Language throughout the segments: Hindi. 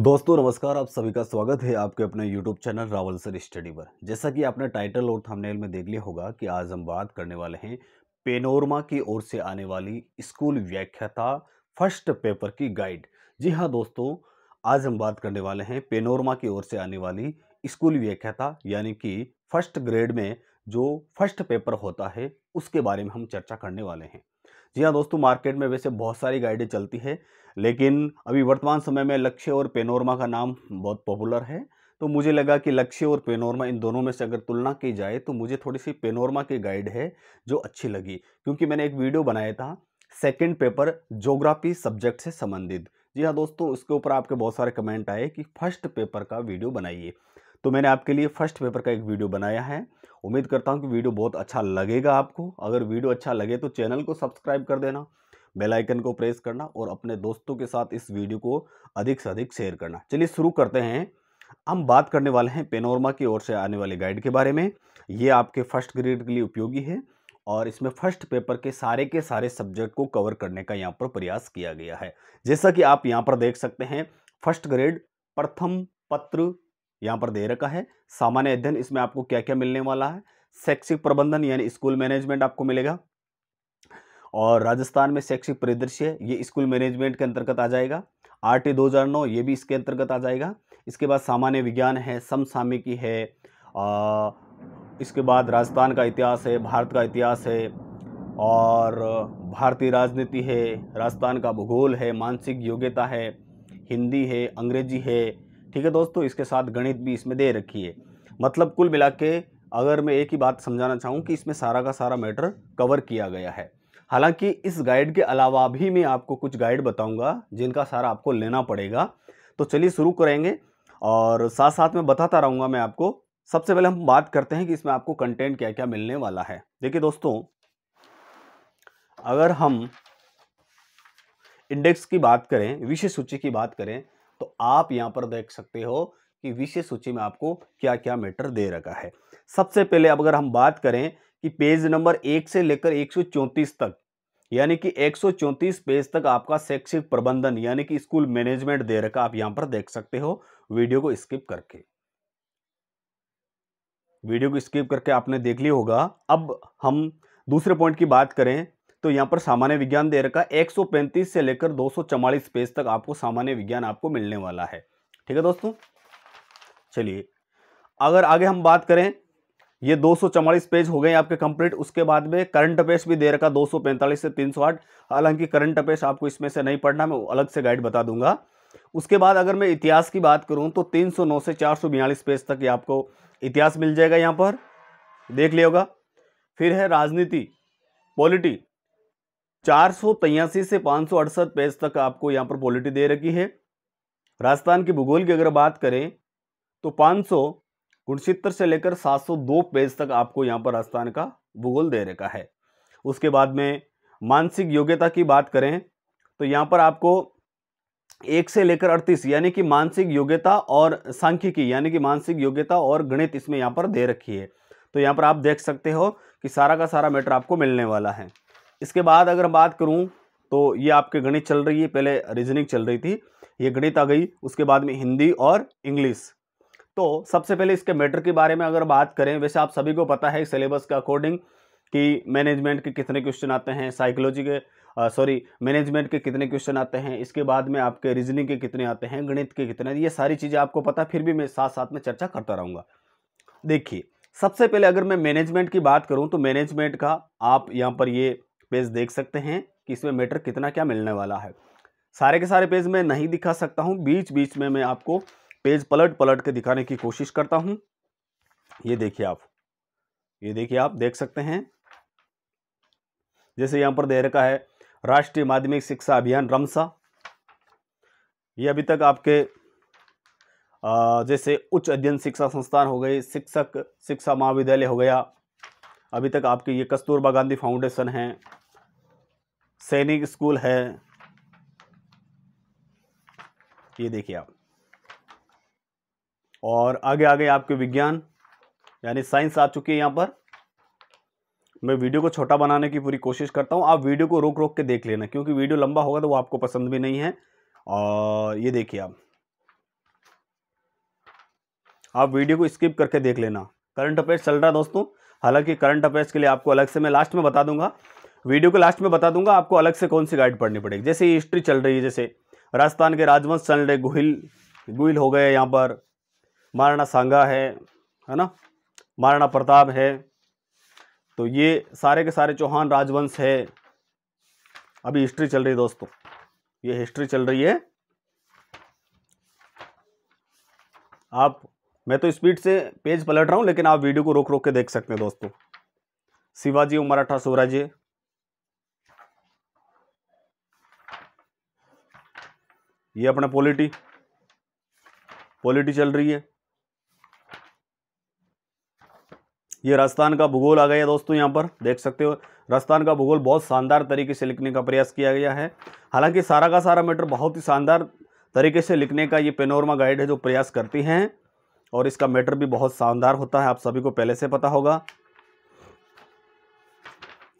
दोस्तों नमस्कार आप सभी का स्वागत है आपके अपने YouTube channel Rawal sir study पर जैसा कि आपने टाइटल और थंबनेल में देख लिया होगा कि आज हम बात करने वाले हैं पेनोरमा की ओर से आने वाली स्कूल व्याख्याता फर्स्ट पेपर की गाइड जी हाँ दोस्तों आज हम बात करने वाले हैं पेनोरमा की ओर से आने वाली स्कूल व्याख्याता यानी कि फर्स्ट ग्रेड में जो फर्स्ट पेपर होता है उसके बारे में हम चर्चा करने वाले हैं जी हाँ दोस्तों मार्केट में वैसे बहुत सारी गाइडें चलती है लेकिन अभी वर्तमान समय में लक्ष्य और पेनोरमा का नाम बहुत पॉपुलर है तो मुझे लगा कि लक्ष्य और पेनोरमा इन दोनों में से अगर तुलना की जाए तो मुझे थोड़ी सी पेनोरमा की गाइड है जो अच्छी लगी क्योंकि मैंने एक वीडियो बनाया था सेकेंड पेपर जोग्राफी सब्जेक्ट से संबंधित जी हाँ दोस्तों उसके ऊपर आपके बहुत सारे कमेंट आए कि फर्स्ट पेपर का वीडियो बनाइए तो मैंने आपके लिए फर्स्ट पेपर का एक वीडियो बनाया है उम्मीद करता हूँ कि वीडियो बहुत अच्छा लगेगा आपको अगर वीडियो अच्छा लगे तो चैनल को सब्सक्राइब कर देना बेल आइकन को प्रेस करना और अपने दोस्तों के साथ इस वीडियो को अधिक से अधिक शेयर करना चलिए शुरू करते हैं हम बात करने वाले हैं पेनोरमा की ओर से आने वाले गाइड के बारे में ये आपके फर्स्ट ग्रेड के लिए उपयोगी है और इसमें फर्स्ट पेपर के सारे के सारे सब्जेक्ट को कवर करने का यहाँ पर प्रयास किया गया है जैसा कि आप यहाँ पर देख सकते हैं फर्स्ट ग्रेड प्रथम पत्र यहाँ पर दे रखा है सामान्य अध्ययन इसमें आपको क्या क्या मिलने वाला है शैक्षिक प्रबंधन यानी स्कूल मैनेजमेंट आपको मिलेगा और राजस्थान में शैक्षिक परिदृश्य ये स्कूल मैनेजमेंट के अंतर्गत आ जाएगा आर टी दो हज़ार नौ ये भी इसके अंतर्गत आ जाएगा इसके बाद सामान्य विज्ञान है समसामिकी है आ, इसके बाद राजस्थान का इतिहास है भारत का इतिहास है और भारतीय राजनीति है राजस्थान का भूगोल है मानसिक योग्यता है हिंदी है अंग्रेजी है ठीक है दोस्तों इसके साथ गणित भी इसमें दे रखी है मतलब कुल मिला के अगर मैं एक ही बात समझाना चाहूँ कि इसमें सारा का सारा मैटर कवर किया गया है हालांकि इस गाइड के अलावा भी मैं आपको कुछ गाइड बताऊंगा जिनका सारा आपको लेना पड़ेगा तो चलिए शुरू करेंगे और साथ साथ में बताता रहूँगा मैं आपको सबसे पहले हम बात करते हैं कि इसमें आपको कंटेंट क्या क्या मिलने वाला है देखिए दोस्तों अगर हम इंडेक्स की बात करें विषय सूची की बात करें तो आप यहाँ पर देख सकते हो कि विषय सूची में आपको क्या क्या मैटर दे रखा है सबसे पहले अब अगर हम बात करें कि पेज नंबर एक से लेकर एक तक यानी कि 134 पेज तक आपका शैक्षिक प्रबंधन यानी कि स्कूल मैनेजमेंट दे रखा आप यहाँ पर देख सकते हो वीडियो को स्किप करके वीडियो को स्किप करके आपने देख लिया होगा अब हम दूसरे पॉइंट की बात करें तो यहाँ पर सामान्य विज्ञान दे रखा है पैंतीस से लेकर चवालीस पेज तक आपको सामान्य विज्ञान आपको मिलने वाला है ठीक है दोस्तों चलिए अगर आगे हम बात करें ये चवालीस पेज हो गए आपके कंप्लीट उसके बाद में करंट अपेस भी दे रखा पैंतालीस से आठ हालांकि करंट अपेस आपको इसमें से नहीं पढ़ना मैं अलग से गाइड बता दूंगा उसके बाद अगर मैं इतिहास की बात करूं तो 309 से चार पेज तक ये आपको इतिहास मिल जाएगा यहाँ पर देख लिया होगा फिर है राजनीति पॉलिटी चार से पाँच पेज तक आपको यहाँ पर पॉलिटी दे रखी है राजस्थान के भूगोल की अगर बात करें तो पाँच सौ से लेकर 702 पेज तक आपको यहाँ पर राजस्थान का भूगोल दे रखा है उसके बाद में मानसिक योग्यता की बात करें तो यहाँ पर आपको एक से लेकर अड़तीस यानी कि मानसिक योग्यता और सांख्यिकी यानी कि मानसिक योग्यता और गणित इसमें यहाँ पर दे रखी है तो यहाँ पर आप देख सकते हो कि सारा का सारा मैटर आपको मिलने वाला है इसके बाद अगर बात करूँ तो ये आपके गणित चल रही है पहले रीजनिंग चल रही थी ये गणित आ गई उसके बाद में हिंदी और इंग्लिश तो सबसे पहले इसके मैटर के बारे में अगर बात करें वैसे आप सभी को पता है सिलेबस के अकॉर्डिंग कि मैनेजमेंट के कितने क्वेश्चन आते हैं साइकोलॉजी के सॉरी मैनेजमेंट के कितने क्वेश्चन आते हैं इसके बाद में आपके रीजनिंग के कितने आते हैं गणित के कितने ये सारी चीज़ें आपको पता फिर भी मैं साथ साथ में चर्चा करता रहूँगा देखिए सबसे पहले अगर मैं मैनेजमेंट की बात करूँ तो मैनेजमेंट का आप यहाँ पर ये पेज देख सकते हैं कि इसमें मैटर कितना क्या मिलने वाला है सारे के सारे पेज मैं नहीं दिखा सकता हूँ बीच बीच में मैं आपको पेज पलट पलट के दिखाने की कोशिश करता हूँ ये देखिए आप ये देखिए आप देख सकते हैं जैसे यहाँ पर दे रखा है राष्ट्रीय माध्यमिक शिक्षा अभियान रमसा ये अभी तक आपके जैसे उच्च अध्ययन शिक्षा संस्थान हो गई शिक्षक शिक्षा महाविद्यालय हो गया अभी तक आपके ये कस्तूरबा गांधी फाउंडेशन है सैनिक स्कूल है ये देखिए आप और आगे आगे आपके विज्ञान यानी साइंस आ चुकी है यहाँ पर मैं वीडियो को छोटा बनाने की पूरी कोशिश करता हूँ आप वीडियो को रोक रोक के देख लेना क्योंकि वीडियो लंबा होगा तो वो आपको पसंद भी नहीं है और ये देखिए आप आप वीडियो को स्किप करके देख लेना करंट अफेयर्स चल रहा है दोस्तों हालांकि करंट अफेयर्स के लिए आपको अलग से मैं लास्ट में बता दूंगा वीडियो के लास्ट में बता दूंगा आपको अलग से कौन सी गाइड पढ़नी पड़ेगी जैसे हिस्ट्री चल रही है जैसे राजस्थान के राजवंश चल रहे गुहिल गुहिल हो गए यहाँ पर महाराणा सांगा है है ना महाराणा प्रताप है तो ये सारे के सारे चौहान राजवंश है अभी हिस्ट्री चल रही है दोस्तों ये हिस्ट्री चल रही है आप मैं तो स्पीड से पेज पलट रहा हूँ लेकिन आप वीडियो को रोक रोक के देख सकते हैं दोस्तों शिवाजी और मराठा स्वराज्य ये अपना पॉलिटी पॉलिटी चल रही है ये राजस्थान का भूगोल आ गया दोस्तों यहाँ पर देख सकते हो राजस्थान का भूगोल बहुत शानदार तरीके से लिखने का प्रयास किया गया है हालांकि सारा का सारा मैटर बहुत ही शानदार तरीके से लिखने का ये पेनोरमा गाइड है जो प्रयास करती हैं और इसका मैटर भी बहुत शानदार होता है आप सभी को पहले से पता होगा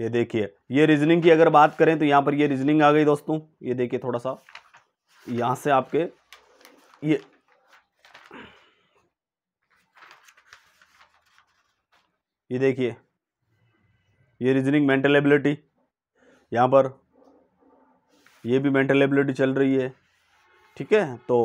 ये देखिए ये रीजनिंग की अगर बात करें तो यहाँ पर ये रीजनिंग आ गई दोस्तों ये देखिए थोड़ा सा यहाँ से आपके ये ये देखिए ये रीजनिंग मेंटल एबिलिटी यहाँ पर ये भी मेंटल एबिलिटी चल रही है ठीक है तो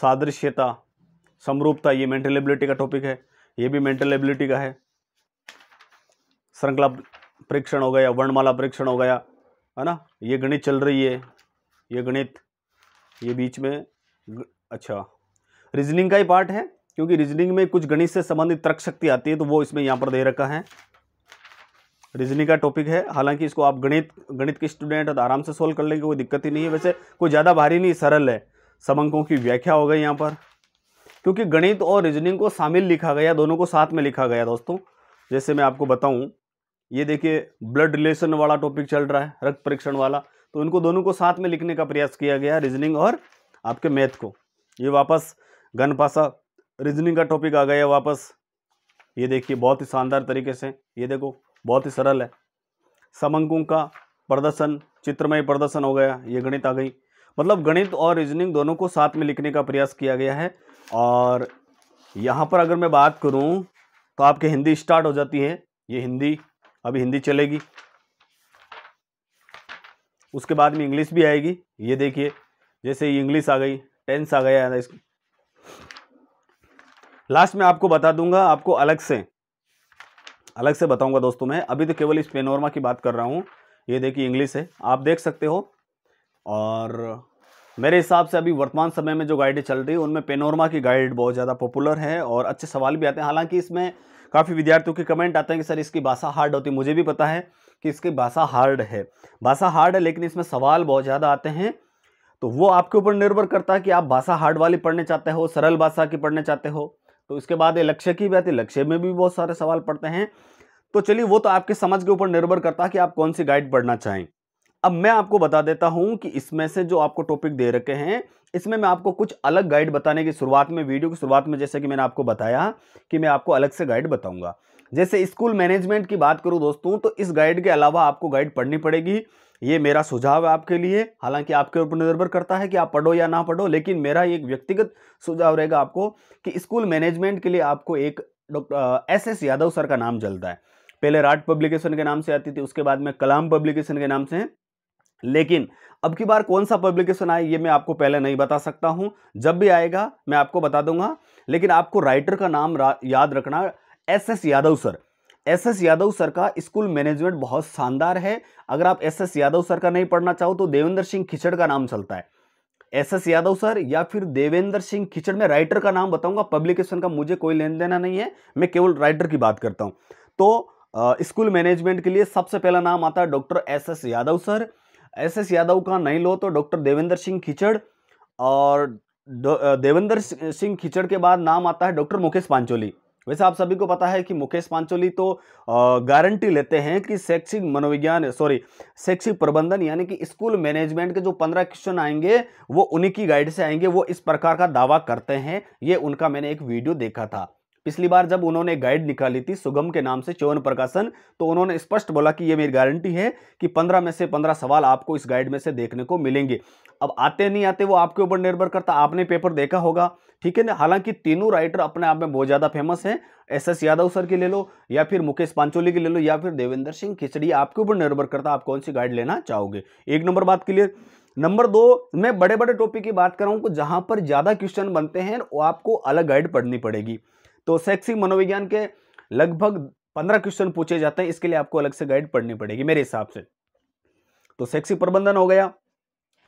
सादृश्यता समरूपता ये मेंटल एबिलिटी का टॉपिक है ये भी मेंटल एबिलिटी का है श्रृंखला परीक्षण हो गया वर्णमाला परीक्षण हो गया है ना ये गणित चल रही है ये गणित ये बीच में अच्छा रीजनिंग का ही पार्ट है क्योंकि रीजनिंग में कुछ गणित से संबंधित तर्क शक्ति आती है तो वो इसमें यहाँ पर दे रखा है रीजनिंग का टॉपिक है हालांकि इसको आप गणित गणित के स्टूडेंट तो आराम से सोल्व कर लेंगे कोई दिक्कत ही नहीं है वैसे कोई ज़्यादा भारी नहीं सरल है समंकों की व्याख्या हो गई यहाँ पर क्योंकि गणित और रीजनिंग को शामिल लिखा गया दोनों को साथ में लिखा गया दोस्तों जैसे मैं आपको बताऊँ ये देखिए ब्लड रिलेशन वाला टॉपिक चल रहा है रक्त परीक्षण वाला तो इनको दोनों को साथ में लिखने का प्रयास किया गया है रीजनिंग और आपके मैथ को ये वापस गन पासा रीजनिंग का टॉपिक आ गया वापस ये देखिए बहुत ही शानदार तरीके से ये देखो बहुत ही सरल है समंकों का प्रदर्शन चित्रमय प्रदर्शन हो गया ये गणित आ गई मतलब गणित और रीजनिंग दोनों को साथ में लिखने का प्रयास किया गया है और यहाँ पर अगर मैं बात करूँ तो आपके हिंदी स्टार्ट हो जाती है ये हिंदी अभी हिंदी चलेगी उसके बाद में इंग्लिश भी आएगी ये देखिए जैसे इंग्लिश आ गई टेंस आ गया इसको लास्ट में आपको बता दूंगा आपको अलग से अलग से बताऊंगा दोस्तों मैं अभी तो केवल इस पेनोरमा की बात कर रहा हूँ ये देखिए इंग्लिश है आप देख सकते हो और मेरे हिसाब से अभी वर्तमान समय में जो गाइडें चल रही है उनमें पेनोरमा की गाइड बहुत ज़्यादा पॉपुलर है और अच्छे सवाल भी आते हैं हालांकि इसमें काफ़ी विद्यार्थियों के कमेंट आते हैं कि सर इसकी भाषा हार्ड होती है मुझे भी पता है कि इसकी भाषा हार्ड है भाषा हार्ड है लेकिन इसमें सवाल बहुत ज़्यादा आते हैं तो वो आपके ऊपर निर्भर करता है कि आप भाषा हार्ड वाली पढ़ने चाहते हो सरल भाषा की पढ़ने चाहते हो तो इसके बाद ये लक्ष्य की आती है लक्ष्य में भी बहुत सारे सवाल पड़ते हैं तो चलिए वो तो आपके समझ के ऊपर निर्भर करता है कि आप कौन सी गाइड पढ़ना चाहें अब मैं आपको बता देता हूं कि इसमें से जो आपको टॉपिक दे रखे हैं इसमें मैं आपको कुछ अलग गाइड बताने की शुरुआत में वीडियो की शुरुआत में जैसे कि मैंने आपको बताया कि मैं आपको अलग से गाइड बताऊंगा जैसे स्कूल मैनेजमेंट की बात करूं दोस्तों तो इस गाइड के अलावा आपको गाइड पढ़नी पड़ेगी ये मेरा सुझाव है आपके लिए हालांकि आपके ऊपर निर्भर करता है कि आप पढ़ो या ना पढ़ो लेकिन मेरा एक व्यक्तिगत सुझाव रहेगा आपको कि स्कूल मैनेजमेंट के लिए आपको एक doctor S S Yadav sir का नाम चलता है पहले राट पब्लिकेशन के नाम से आती थी उसके बाद में कलाम पब्लिकेशन के नाम से लेकिन अब की बार कौन सा पब्लिकेशन आए ये मैं आपको पहले नहीं बता सकता हूँ जब भी आएगा मैं आपको बता दूंगा लेकिन आपको राइटर का नाम याद रखना S S Yadav sir S S Yadav sir का स्कूल मैनेजमेंट बहुत शानदार है अगर आप एस एस यादव सर का नहीं पढ़ना चाहो तो देवेंद्र सिंह खिचड़ का नाम चलता है एस एस यादव सर या फिर देवेंद्र सिंह खिचड़ में राइटर का नाम बताऊंगा पब्लिकेशन का मुझे कोई लेन देना नहीं है मैं केवल राइटर की बात करता हूँ तो स्कूल मैनेजमेंट के लिए सबसे पहला नाम आता है doctor S S Yadav sir S S Yadav का नहीं लो तो डॉक्टर देवेंद्र सिंह खिचड़ और देवेंद्र सिंह खिचड़ के बाद नाम आता है डॉक्टर मुकेश पांचोली वैसे आप सभी को पता है कि मुकेश पांचोली तो गारंटी लेते हैं कि शैक्षिक मनोविज्ञान सॉरी शैक्षिक प्रबंधन यानी कि स्कूल मैनेजमेंट के जो पंद्रह क्वेश्चन आएंगे वो उन्हीं की गाइड से आएंगे वो इस प्रकार का दावा करते हैं ये उनका मैंने एक वीडियो देखा था पिछली बार जब उन्होंने गाइड निकाली थी सुगम के नाम से चौवन प्रकाशन तो उन्होंने स्पष्ट बोला कि ये मेरी गारंटी है कि पंद्रह में से पंद्रह सवाल आपको इस गाइड में से देखने को मिलेंगे अब आते नहीं आते वो आपके ऊपर निर्भर करता आपने पेपर देखा होगा ठीक है ना हालांकि तीनों राइटर अपने आप में बहुत ज़्यादा फेमस हैं एस एस यादव सर की ले लो या फिर मुकेश पांचोली की ले लो या फिर देवेंद्र सिंह खिचड़ी आपके ऊपर निर्भर करता आप कौन सी गाइड लेना चाहोगे एक नंबर बात क्लियर नंबर दो मैं बड़े बड़े टॉपिक की बात कर रहा हूँ जहाँ पर ज़्यादा क्वेश्चन बनते हैं वो आपको अलग गाइड पढ़नी पड़ेगी तो शैक्षिक मनोविज्ञान के लगभग पंद्रह क्वेश्चन पूछे जाते हैं इसके लिए आपको अलग से गाइड पढ़नी पड़ेगी मेरे हिसाब से तो शैक्षिक प्रबंधन हो गया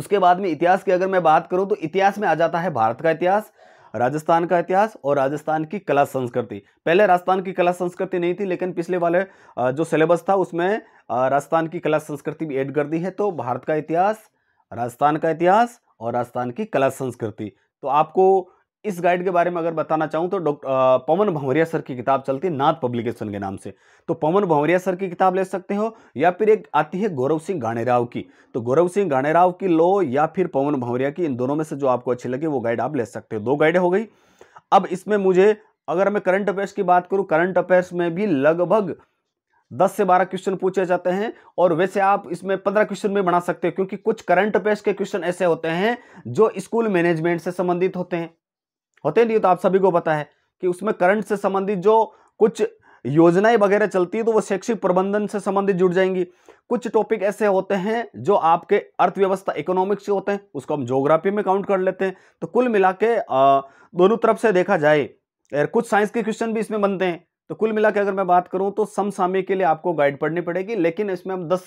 उसके बाद में इतिहास की अगर मैं बात करूं तो इतिहास में आ जाता है भारत का इतिहास राजस्थान का इतिहास और राजस्थान की कला संस्कृति पहले राजस्थान की कला संस्कृति नहीं थी लेकिन पिछले वाले जो सिलेबस था उसमें राजस्थान की कला संस्कृति भी ऐड कर दी है तो भारत का इतिहास राजस्थान का इतिहास और राजस्थान की कला संस्कृति तो आपको इस गाइड के बारे में अगर बताना चाहूँ तो डॉक्टर पवन भंवरिया सर की किताब चलती है नाथ पब्लिकेशन के नाम से तो पवन भंवरिया सर की किताब ले सकते हो या फिर एक आती है गौरव सिंह गाणेराव की तो गौरव सिंह गाणेराव की लो या फिर पवन भंवरिया की इन दोनों में से जो आपको अच्छी लगे वो गाइड आप ले सकते हो दो गाइड हो गई अब इसमें मुझे अगर मैं करंट अफेयर्स की बात करूँ करंट अफेयर्स में भी लगभग दस से बारह क्वेश्चन पूछे जाते हैं और वैसे आप इसमें पंद्रह क्वेश्चन भी बना सकते हो क्योंकि कुछ करंट अफेयर्स के क्वेश्चन ऐसे होते हैं जो स्कूल मैनेजमेंट से संबंधित होते हैं होते नहीं तो आप सभी को पता है कि उसमें करंट से संबंधित जो कुछ योजनाएं वगैरह चलती है तो वो शैक्षिक प्रबंधन से संबंधित जुड़ जाएंगी कुछ टॉपिक ऐसे होते हैं जो आपके अर्थव्यवस्था इकोनॉमिक्स के होते हैं उसको हम ज्योग्राफी में काउंट कर लेते हैं तो कुल मिला के दोनों तरफ से देखा जाए कुछ साइंस के क्वेश्चन भी इसमें बनते हैं तो कुल मिला के अगर मैं बात करूं तो समसामी के लिए आपको गाइड पढ़नी पड़ेगी लेकिन इसमें हम दस